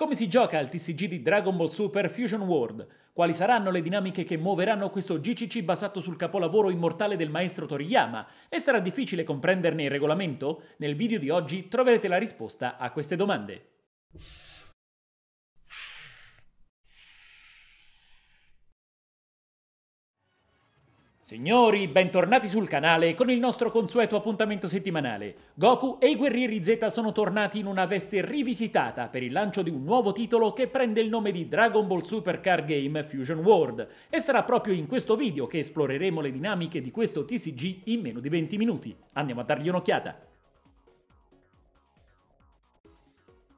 Come si gioca al TCG di Dragon Ball Super Fusion World? Quali saranno le dinamiche che muoveranno questo GCC basato sul capolavoro immortale del maestro Toriyama? E sarà difficile comprenderne il regolamento? Nel video di oggi troverete la risposta a queste domande. Signori, bentornati sul canale con il nostro consueto appuntamento settimanale. Goku e i Guerrieri Z sono tornati in una veste rivisitata per il lancio di un nuovo titolo che prende il nome di Dragon Ball Super Car Game Fusion World e sarà proprio in questo video che esploreremo le dinamiche di questo TCG in meno di 20 minuti. Andiamo a dargli un'occhiata.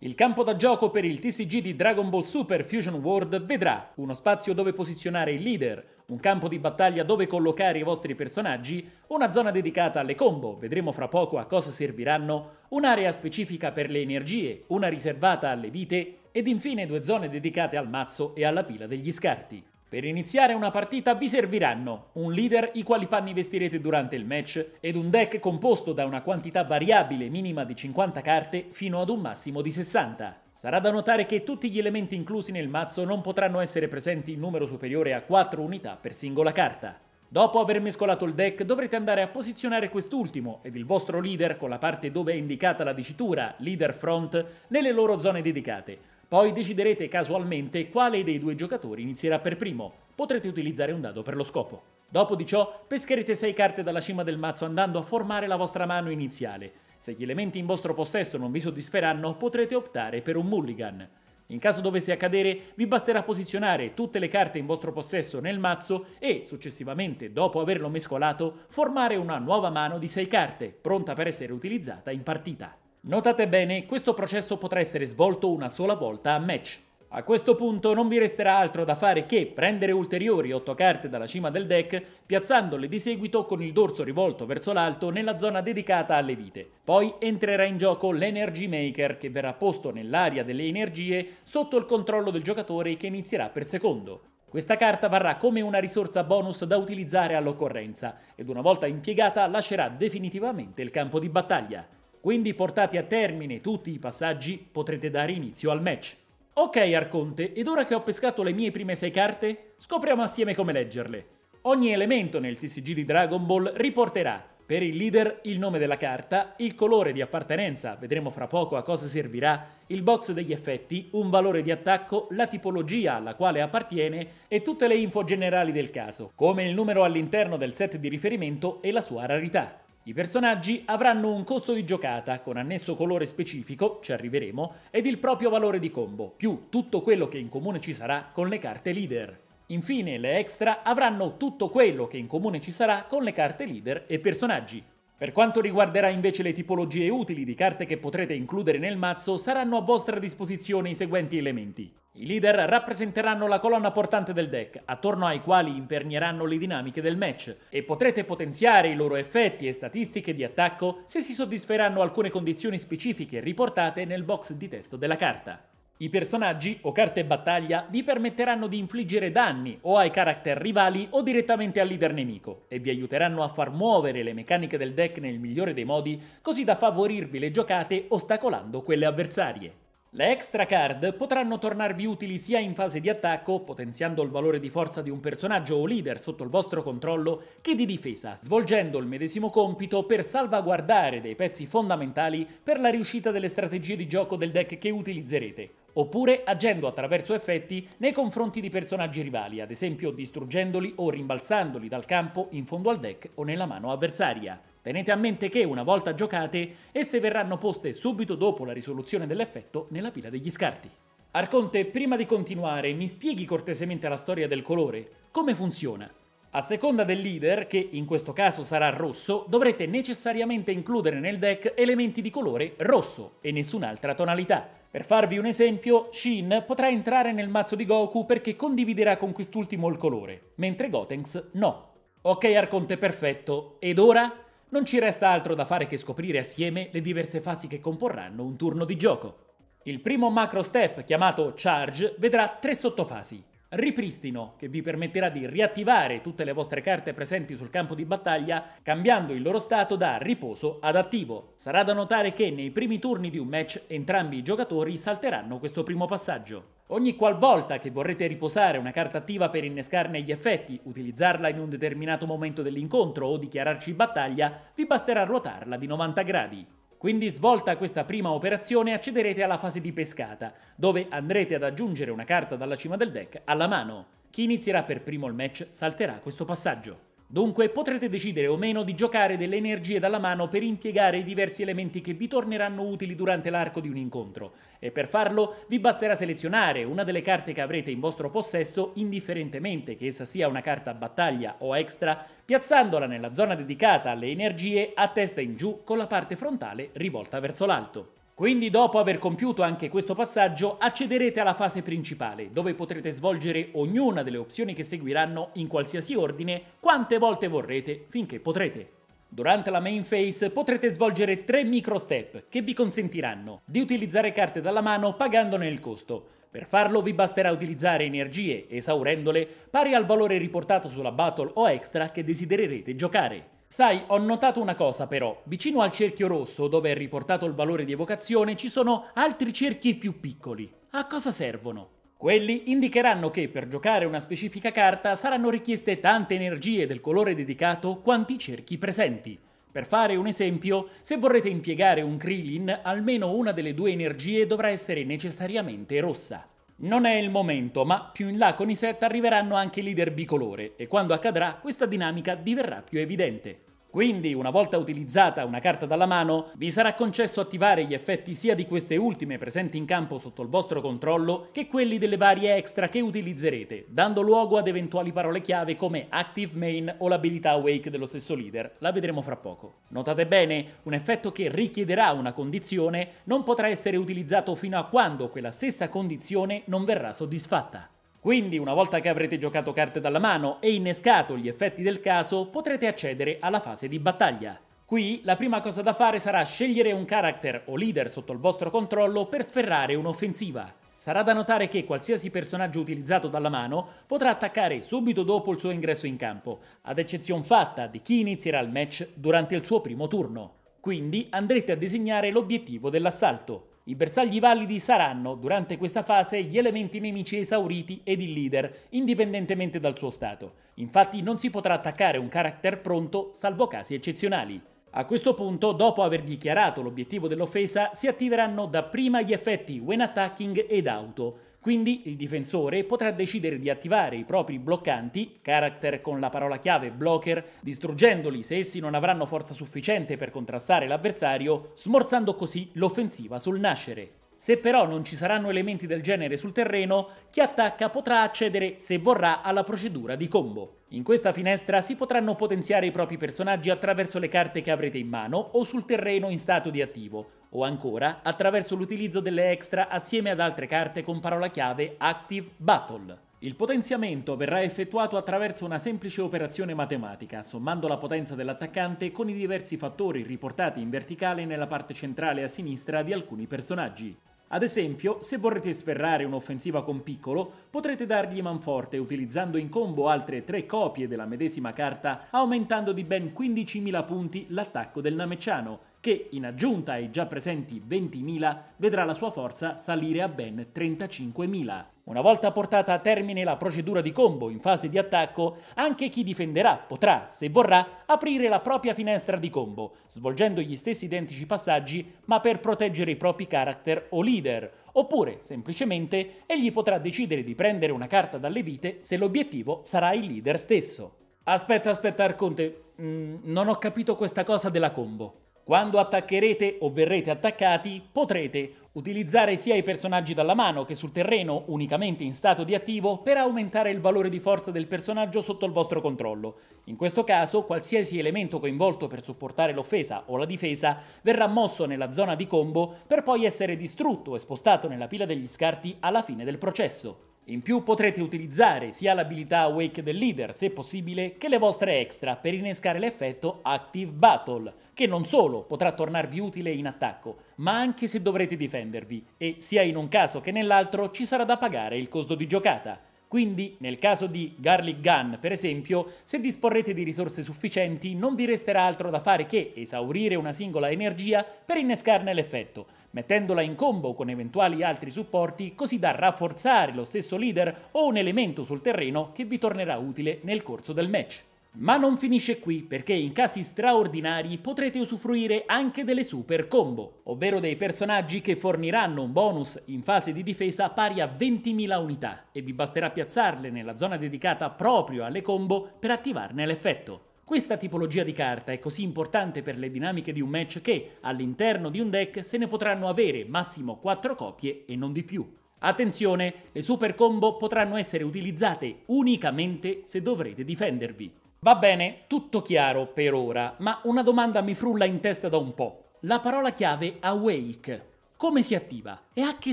Il campo da gioco per il TCG di Dragon Ball Super Fusion World vedrà uno spazio dove posizionare il leader, un campo di battaglia dove collocare i vostri personaggi, una zona dedicata alle combo, vedremo fra poco a cosa serviranno, un'area specifica per le energie, una riservata alle vite ed infine due zone dedicate al mazzo e alla pila degli scarti. Per iniziare una partita vi serviranno un leader i quali panni vestirete durante il match ed un deck composto da una quantità variabile minima di 50 carte fino ad un massimo di 60. Sarà da notare che tutti gli elementi inclusi nel mazzo non potranno essere presenti in numero superiore a 4 unità per singola carta. Dopo aver mescolato il deck dovrete andare a posizionare quest'ultimo ed il vostro leader con la parte dove è indicata la dicitura leader front nelle loro zone dedicate. Poi deciderete casualmente quale dei due giocatori inizierà per primo. Potrete utilizzare un dado per lo scopo. Dopo di ciò pescherete 6 carte dalla cima del mazzo andando a formare la vostra mano iniziale. Se gli elementi in vostro possesso non vi soddisferanno, potrete optare per un mulligan. In caso dovesse accadere, vi basterà posizionare tutte le carte in vostro possesso nel mazzo e, successivamente, dopo averlo mescolato, formare una nuova mano di 6 carte, pronta per essere utilizzata in partita. Notate bene, questo processo potrà essere svolto una sola volta a match. A questo punto non vi resterà altro da fare che prendere ulteriori 8 carte dalla cima del deck, piazzandole di seguito con il dorso rivolto verso l'alto nella zona dedicata alle vite. Poi entrerà in gioco l'Energy Maker che verrà posto nell'area delle energie sotto il controllo del giocatore che inizierà per secondo. Questa carta varrà come una risorsa bonus da utilizzare all'occorrenza ed una volta impiegata lascerà definitivamente il campo di battaglia. Quindi portati a termine tutti i passaggi potrete dare inizio al match. Ok Arconte, ed ora che ho pescato le mie prime sei carte, scopriamo assieme come leggerle. Ogni elemento nel TCG di Dragon Ball riporterà per il leader il nome della carta, il colore di appartenenza, vedremo fra poco a cosa servirà, il box degli effetti, un valore di attacco, la tipologia alla quale appartiene e tutte le info generali del caso, come il numero all'interno del set di riferimento e la sua rarità. I personaggi avranno un costo di giocata con annesso colore specifico, ci arriveremo, ed il proprio valore di combo, più tutto quello che in comune ci sarà con le carte leader. Infine le extra avranno tutto quello che in comune ci sarà con le carte leader e personaggi, per quanto riguarderà invece le tipologie utili di carte che potrete includere nel mazzo, saranno a vostra disposizione i seguenti elementi. I leader rappresenteranno la colonna portante del deck, attorno ai quali impernieranno le dinamiche del match, e potrete potenziare i loro effetti e statistiche di attacco se si soddisferanno alcune condizioni specifiche riportate nel box di testo della carta. I personaggi o carte battaglia vi permetteranno di infliggere danni o ai character rivali o direttamente al leader nemico e vi aiuteranno a far muovere le meccaniche del deck nel migliore dei modi così da favorirvi le giocate ostacolando quelle avversarie. Le extra card potranno tornarvi utili sia in fase di attacco, potenziando il valore di forza di un personaggio o leader sotto il vostro controllo, che di difesa, svolgendo il medesimo compito per salvaguardare dei pezzi fondamentali per la riuscita delle strategie di gioco del deck che utilizzerete, oppure agendo attraverso effetti nei confronti di personaggi rivali, ad esempio distruggendoli o rimbalzandoli dal campo in fondo al deck o nella mano avversaria. Tenete a mente che una volta giocate, esse verranno poste subito dopo la risoluzione dell'effetto nella pila degli scarti. Arconte, prima di continuare, mi spieghi cortesemente la storia del colore. Come funziona? A seconda del leader, che in questo caso sarà rosso, dovrete necessariamente includere nel deck elementi di colore rosso e nessun'altra tonalità. Per farvi un esempio, Shin potrà entrare nel mazzo di Goku perché condividerà con quest'ultimo il colore, mentre Gotenks no. Ok Arconte perfetto, ed ora? Non ci resta altro da fare che scoprire assieme le diverse fasi che comporranno un turno di gioco. Il primo macro step, chiamato Charge, vedrà tre sottofasi, ripristino che vi permetterà di riattivare tutte le vostre carte presenti sul campo di battaglia cambiando il loro stato da riposo ad attivo. Sarà da notare che nei primi turni di un match entrambi i giocatori salteranno questo primo passaggio. Ogni qualvolta che vorrete riposare una carta attiva per innescarne gli effetti, utilizzarla in un determinato momento dell'incontro o dichiararci battaglia, vi basterà ruotarla di 90 gradi. Quindi svolta questa prima operazione accederete alla fase di pescata, dove andrete ad aggiungere una carta dalla cima del deck alla mano. Chi inizierà per primo il match salterà questo passaggio. Dunque potrete decidere o meno di giocare delle energie dalla mano per impiegare i diversi elementi che vi torneranno utili durante l'arco di un incontro e per farlo vi basterà selezionare una delle carte che avrete in vostro possesso indifferentemente che essa sia una carta battaglia o extra, piazzandola nella zona dedicata alle energie a testa in giù con la parte frontale rivolta verso l'alto. Quindi dopo aver compiuto anche questo passaggio accederete alla fase principale, dove potrete svolgere ognuna delle opzioni che seguiranno in qualsiasi ordine quante volte vorrete finché potrete. Durante la main phase potrete svolgere tre micro step che vi consentiranno di utilizzare carte dalla mano pagandone il costo. Per farlo vi basterà utilizzare energie, esaurendole, pari al valore riportato sulla battle o extra che desidererete giocare. Sai, ho notato una cosa però, vicino al cerchio rosso, dove è riportato il valore di evocazione, ci sono altri cerchi più piccoli. A cosa servono? Quelli indicheranno che per giocare una specifica carta saranno richieste tante energie del colore dedicato quanti cerchi presenti. Per fare un esempio, se vorrete impiegare un Krillin, almeno una delle due energie dovrà essere necessariamente rossa. Non è il momento, ma più in là con i set arriveranno anche i leader bicolore e quando accadrà questa dinamica diverrà più evidente. Quindi, una volta utilizzata una carta dalla mano, vi sarà concesso attivare gli effetti sia di queste ultime presenti in campo sotto il vostro controllo, che quelli delle varie extra che utilizzerete, dando luogo ad eventuali parole chiave come Active Main o l'abilità Awake dello stesso leader. La vedremo fra poco. Notate bene, un effetto che richiederà una condizione non potrà essere utilizzato fino a quando quella stessa condizione non verrà soddisfatta. Quindi una volta che avrete giocato carte dalla mano e innescato gli effetti del caso potrete accedere alla fase di battaglia. Qui la prima cosa da fare sarà scegliere un character o leader sotto il vostro controllo per sferrare un'offensiva. Sarà da notare che qualsiasi personaggio utilizzato dalla mano potrà attaccare subito dopo il suo ingresso in campo, ad eccezione fatta di chi inizierà il match durante il suo primo turno. Quindi andrete a disegnare l'obiettivo dell'assalto. I bersagli validi saranno, durante questa fase, gli elementi nemici esauriti ed il leader, indipendentemente dal suo stato. Infatti non si potrà attaccare un character pronto, salvo casi eccezionali. A questo punto, dopo aver dichiarato l'obiettivo dell'offesa, si attiveranno dapprima gli effetti When Attacking ed Auto, quindi il difensore potrà decidere di attivare i propri bloccanti, character con la parola chiave blocker, distruggendoli se essi non avranno forza sufficiente per contrastare l'avversario, smorzando così l'offensiva sul nascere. Se però non ci saranno elementi del genere sul terreno, chi attacca potrà accedere, se vorrà, alla procedura di combo. In questa finestra si potranno potenziare i propri personaggi attraverso le carte che avrete in mano o sul terreno in stato di attivo, o ancora attraverso l'utilizzo delle extra assieme ad altre carte con parola chiave Active Battle. Il potenziamento verrà effettuato attraverso una semplice operazione matematica, sommando la potenza dell'attaccante con i diversi fattori riportati in verticale nella parte centrale a sinistra di alcuni personaggi. Ad esempio, se vorrete sferrare un'offensiva con piccolo, potrete dargli manforte utilizzando in combo altre tre copie della medesima carta, aumentando di ben 15.000 punti l'attacco del Nameciano, che in aggiunta ai già presenti 20.000 vedrà la sua forza salire a ben 35.000. Una volta portata a termine la procedura di combo in fase di attacco, anche chi difenderà potrà, se vorrà, aprire la propria finestra di combo, svolgendo gli stessi identici passaggi ma per proteggere i propri character o leader, oppure, semplicemente, egli potrà decidere di prendere una carta dalle vite se l'obiettivo sarà il leader stesso. Aspetta, aspetta Arconte, mm, non ho capito questa cosa della combo. Quando attaccherete o verrete attaccati, potrete utilizzare sia i personaggi dalla mano che sul terreno, unicamente in stato di attivo, per aumentare il valore di forza del personaggio sotto il vostro controllo. In questo caso, qualsiasi elemento coinvolto per supportare l'offesa o la difesa verrà mosso nella zona di combo per poi essere distrutto e spostato nella pila degli scarti alla fine del processo. In più potrete utilizzare sia l'abilità Awake del leader, se possibile, che le vostre extra per innescare l'effetto Active Battle che non solo potrà tornarvi utile in attacco, ma anche se dovrete difendervi, e sia in un caso che nell'altro ci sarà da pagare il costo di giocata. Quindi, nel caso di Garlic Gun, per esempio, se disporrete di risorse sufficienti, non vi resterà altro da fare che esaurire una singola energia per innescarne l'effetto, mettendola in combo con eventuali altri supporti così da rafforzare lo stesso leader o un elemento sul terreno che vi tornerà utile nel corso del match. Ma non finisce qui, perché in casi straordinari potrete usufruire anche delle super combo, ovvero dei personaggi che forniranno un bonus in fase di difesa pari a 20.000 unità, e vi basterà piazzarle nella zona dedicata proprio alle combo per attivarne l'effetto. Questa tipologia di carta è così importante per le dinamiche di un match che, all'interno di un deck, se ne potranno avere massimo 4 copie e non di più. Attenzione, le super combo potranno essere utilizzate unicamente se dovrete difendervi. Va bene, tutto chiaro per ora, ma una domanda mi frulla in testa da un po'. La parola chiave awake, come si attiva e a che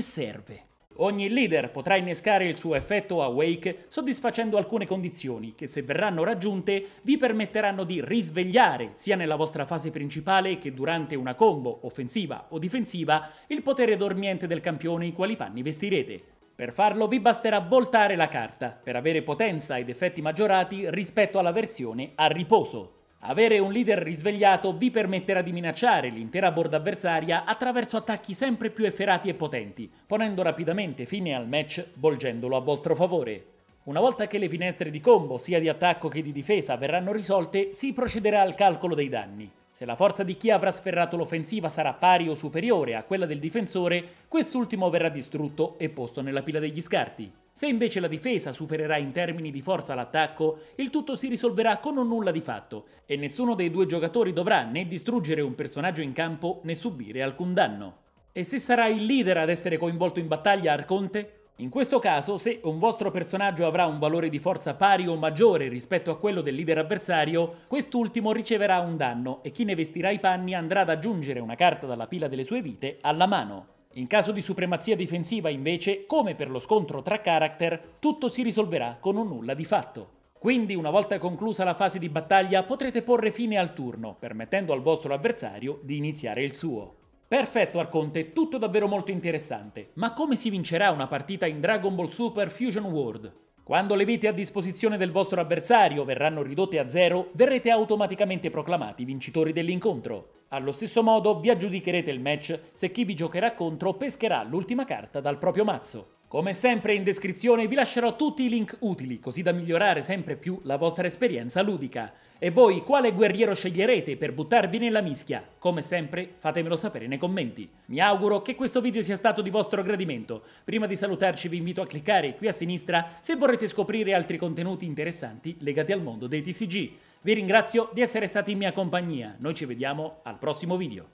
serve? Ogni leader potrà innescare il suo effetto awake soddisfacendo alcune condizioni che se verranno raggiunte vi permetteranno di risvegliare sia nella vostra fase principale che durante una combo offensiva o difensiva il potere dormiente del campione i quali panni vestirete. Per farlo vi basterà voltare la carta, per avere potenza ed effetti maggiorati rispetto alla versione a riposo. Avere un leader risvegliato vi permetterà di minacciare l'intera board avversaria attraverso attacchi sempre più efferati e potenti, ponendo rapidamente fine al match volgendolo a vostro favore. Una volta che le finestre di combo, sia di attacco che di difesa, verranno risolte, si procederà al calcolo dei danni. Se la forza di chi avrà sferrato l'offensiva sarà pari o superiore a quella del difensore, quest'ultimo verrà distrutto e posto nella pila degli scarti. Se invece la difesa supererà in termini di forza l'attacco, il tutto si risolverà con un nulla di fatto e nessuno dei due giocatori dovrà né distruggere un personaggio in campo né subire alcun danno. E se sarà il leader ad essere coinvolto in battaglia Arconte, in questo caso, se un vostro personaggio avrà un valore di forza pari o maggiore rispetto a quello del leader avversario, quest'ultimo riceverà un danno e chi ne vestirà i panni andrà ad aggiungere una carta dalla pila delle sue vite alla mano. In caso di supremazia difensiva, invece, come per lo scontro tra character, tutto si risolverà con un nulla di fatto. Quindi, una volta conclusa la fase di battaglia, potrete porre fine al turno, permettendo al vostro avversario di iniziare il suo. Perfetto Arconte, tutto davvero molto interessante. Ma come si vincerà una partita in Dragon Ball Super Fusion World? Quando le vite a disposizione del vostro avversario verranno ridotte a zero, verrete automaticamente proclamati vincitori dell'incontro. Allo stesso modo vi aggiudicherete il match se chi vi giocherà contro pescherà l'ultima carta dal proprio mazzo. Come sempre in descrizione vi lascerò tutti i link utili così da migliorare sempre più la vostra esperienza ludica. E voi quale guerriero sceglierete per buttarvi nella mischia? Come sempre fatemelo sapere nei commenti. Mi auguro che questo video sia stato di vostro gradimento. Prima di salutarci vi invito a cliccare qui a sinistra se vorrete scoprire altri contenuti interessanti legati al mondo dei TCG. Vi ringrazio di essere stati in mia compagnia, noi ci vediamo al prossimo video.